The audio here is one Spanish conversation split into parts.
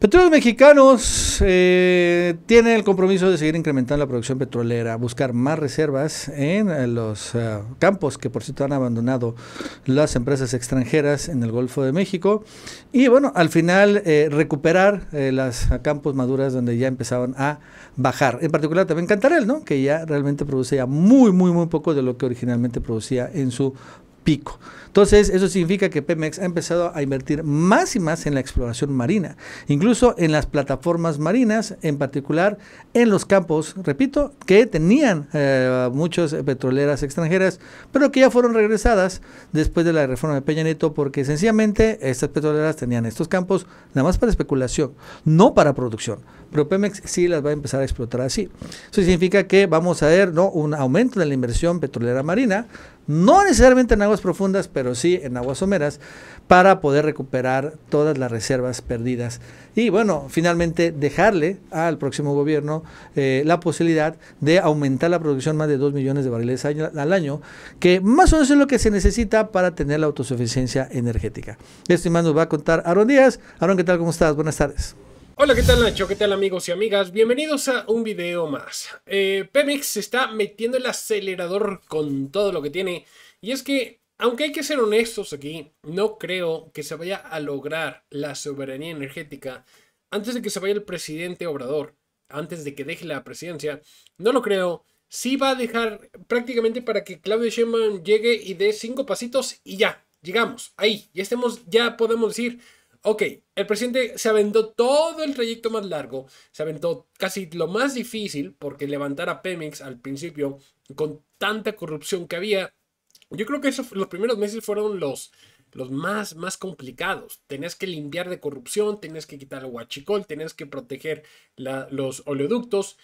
Petróleos Mexicanos eh, tiene el compromiso de seguir incrementando la producción petrolera, buscar más reservas en eh, los eh, campos que por cierto han abandonado las empresas extranjeras en el Golfo de México y bueno, al final eh, recuperar los las campos maduras donde ya empezaban a bajar. En particular también Cantarel, ¿no? que ya realmente produce ya muy, muy, muy poco de lo que originalmente producía en su pico. Entonces, eso significa que Pemex ha empezado a invertir más y más en la exploración marina, incluso en las plataformas marinas, en particular en los campos, repito, que tenían eh, muchas petroleras extranjeras, pero que ya fueron regresadas después de la reforma de Peña Nieto, porque sencillamente estas petroleras tenían estos campos nada más para especulación, no para producción. Pero Pemex sí las va a empezar a explotar así. Eso significa que vamos a ver ¿no? un aumento de la inversión petrolera marina, no necesariamente en aguas profundas, pero sí en aguas someras, para poder recuperar todas las reservas perdidas. Y bueno, finalmente dejarle al próximo gobierno eh, la posibilidad de aumentar la producción más de 2 millones de barriles al año, que más o menos es lo que se necesita para tener la autosuficiencia energética. Esto y más nos va a contar Aaron Díaz. Aaron, ¿qué tal? ¿Cómo estás? Buenas tardes. Hola, ¿qué tal Nacho? ¿Qué tal amigos y amigas? Bienvenidos a un video más. Eh, Pemex se está metiendo el acelerador con todo lo que tiene. Y es que, aunque hay que ser honestos aquí, no creo que se vaya a lograr la soberanía energética antes de que se vaya el presidente Obrador, antes de que deje la presidencia. No lo creo. si va a dejar prácticamente para que Claudio Sheinbaum llegue y dé cinco pasitos y ya, llegamos, ahí, ya estamos, ya podemos decir Ok, el presidente se aventó todo el trayecto más largo, se aventó casi lo más difícil, porque levantar a Pemex al principio, con tanta corrupción que había, yo creo que los primeros meses fueron los, los más, más complicados. Tenías que limpiar de corrupción, tenías que quitar el huachicol, tenías que proteger los oleoductos.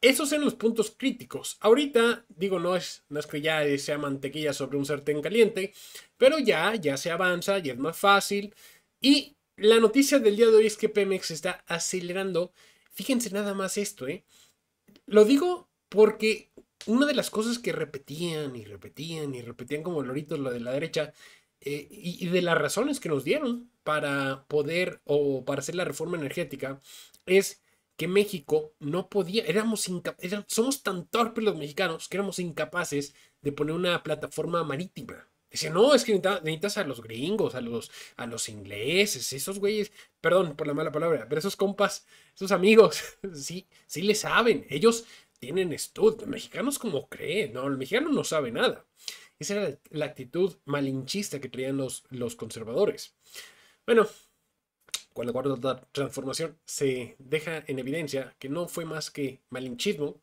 Esos eran los puntos críticos. Ahorita, digo, no es, no que ya sea mantequilla sobre un sartén caliente, pero ya, ya se avanza y es más fácil. Y la noticia del día de hoy es que Pemex está acelerando. Fíjense nada más esto, ¿eh? Lo digo porque una de las cosas que repetían y repetían y repetían como loritos lo de la derecha eh, y, de las razones que nos dieron para poder o para hacer la reforma energética es que México no podía, éramos somos tan torpes los mexicanos que éramos incapaces de poner una plataforma marítima. Dice, no, es que necesitas a los gringos, a los, a los ingleses, esos güeyes, perdón por la mala palabra, pero esos compas, esos amigos, sí, sí le saben, ellos tienen estudios. los mexicanos como creen, no, el mexicano no sabe nada. Esa era la actitud malinchista que traían los, los conservadores. Bueno, con la transformación se deja en evidencia que no fue más que malinchismo,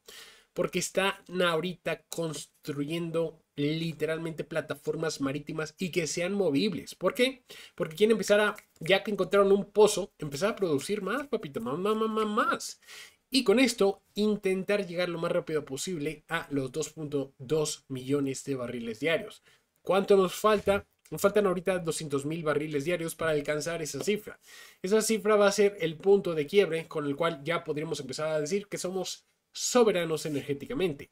porque están ahorita construyendo literalmente plataformas marítimas y que sean movibles. ¿Por qué? Porque quieren empezar a, ya que encontraron un pozo, empezar a producir más, papito, más, más, más, más. Y con esto intentar llegar lo más rápido posible a los 2.2 millones de barriles diarios. ¿Cuánto nos falta? Nos faltan ahorita 200 mil barriles diarios para alcanzar esa cifra. Esa cifra va a ser el punto de quiebre con el cual ya podríamos empezar a decir que somos soberanos energéticamente.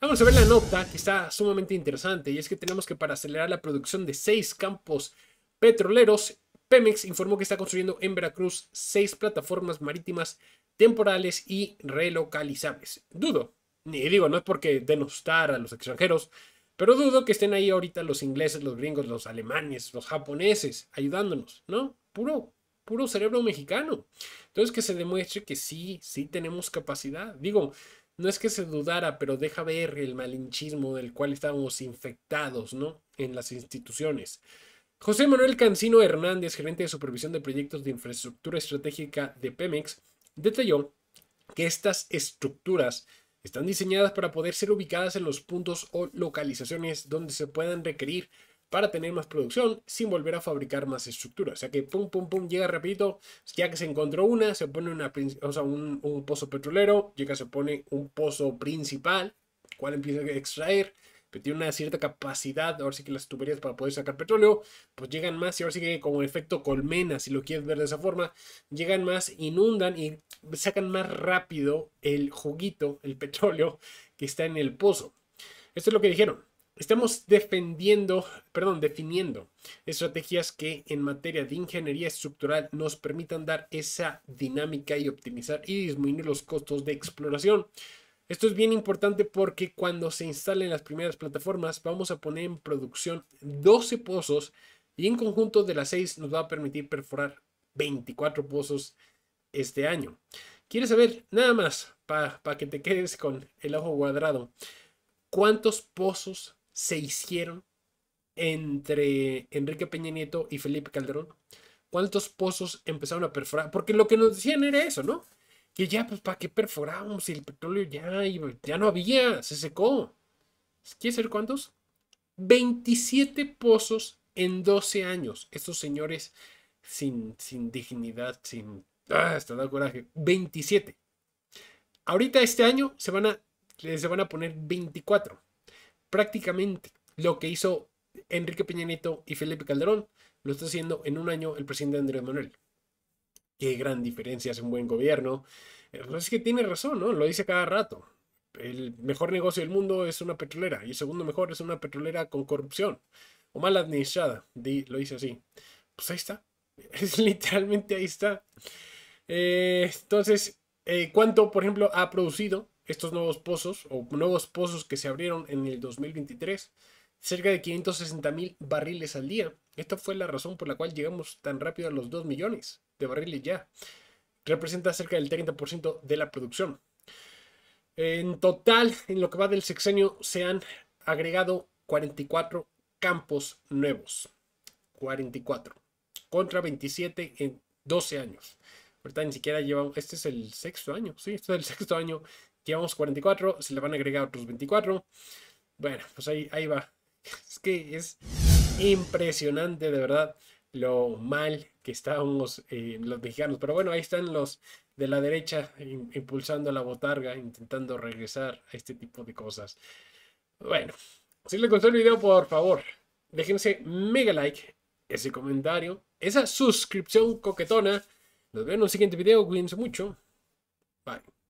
Vamos a ver la nota que está sumamente interesante y es que tenemos que para acelerar la producción de seis campos petroleros, Pemex informó que está construyendo en Veracruz seis plataformas marítimas temporales y relocalizables. Dudo, y digo, no es porque denostar a los extranjeros, pero dudo que estén ahí ahorita los ingleses, los gringos, los alemanes, los japoneses ayudándonos, ¿no? Puro puro cerebro mexicano. Entonces que se demuestre que sí, sí tenemos capacidad. Digo, no es que se dudara, pero deja ver el malinchismo del cual estábamos infectados, ¿no? En las instituciones. José Manuel Cancino Hernández, gerente de supervisión de proyectos de infraestructura estratégica de Pemex, detalló que estas estructuras están diseñadas para poder ser ubicadas en los puntos o localizaciones donde se puedan requerir para tener más producción sin volver a fabricar más estructuras. O sea que pum, pum, pum, llega rapidito, ya que se encontró una, se pone una, un, pozo petrolero, llega, se pone un pozo principal, cual empieza a extraer, que tiene una cierta capacidad, ahora sí que las tuberías para poder sacar petróleo, pues llegan más y ahora sí que como efecto colmena, si lo quieres ver de esa forma, llegan más, inundan y sacan más rápido el juguito, el petróleo que está en el pozo. Esto es lo que dijeron. Estamos defendiendo, perdón, definiendo estrategias que en materia de ingeniería estructural nos permitan dar esa dinámica y optimizar y disminuir los costos de exploración. Esto es bien importante porque cuando se instalen las primeras plataformas vamos a poner en producción 12 pozos y en conjunto de las 6 nos va a permitir perforar 24 pozos este año. ¿Quieres saber nada más para que te quedes con el ojo cuadrado? ¿Cuántos pozos se hicieron entre Enrique Peña Nieto y Felipe Calderón? ¿Cuántos pozos empezaron a perforar? Porque lo que nos decían era eso, ¿no? Que ya, pues, ¿para qué perforamos? si el petróleo ya, ya no había? Se secó. ¿Quieres saber cuántos? 27 pozos en 12 años. Estos señores sin, sin dignidad, sin... Ah, da coraje. 27. Ahorita este año se van a, se van a poner 24 prácticamente lo que hizo Enrique Peña Nieto y Felipe Calderón, lo está haciendo en un año el presidente Andrés Manuel. Qué gran diferencia es un buen gobierno. Eh, pues es que tiene razón, ¿no? Lo dice cada rato. El mejor negocio del mundo es una petrolera y el segundo mejor es una petrolera con corrupción o mal administrada. Lo dice así. Pues ahí está. Es literalmente ahí está. Eh, entonces, eh, ¿cuánto, por ejemplo, ha producido estos nuevos pozos o nuevos pozos que se abrieron en el 2023, cerca de 560 mil barriles al día. Esta fue la razón por la cual llegamos tan rápido a los 2 millones de barriles ya. Representa cerca del 30% de la producción. En total, en lo que va del sexenio, se han agregado 44 campos nuevos. 44 contra 27 en 12 años. ni siquiera llevamos, este es el sexto año, sí, este es el sexto año Llevamos 44, se le van a agregar otros 24. Bueno, pues ahí, ahí va. Es que es impresionante, de verdad, lo mal que estábamos eh, los mexicanos. Pero bueno, ahí están los de la derecha impulsando la botarga, intentando regresar a este tipo de cosas. Bueno, si les gustó el video, por favor, déjense mega like, ese comentario, esa suscripción coquetona. Nos vemos en un siguiente video, cuídense mucho. Bye.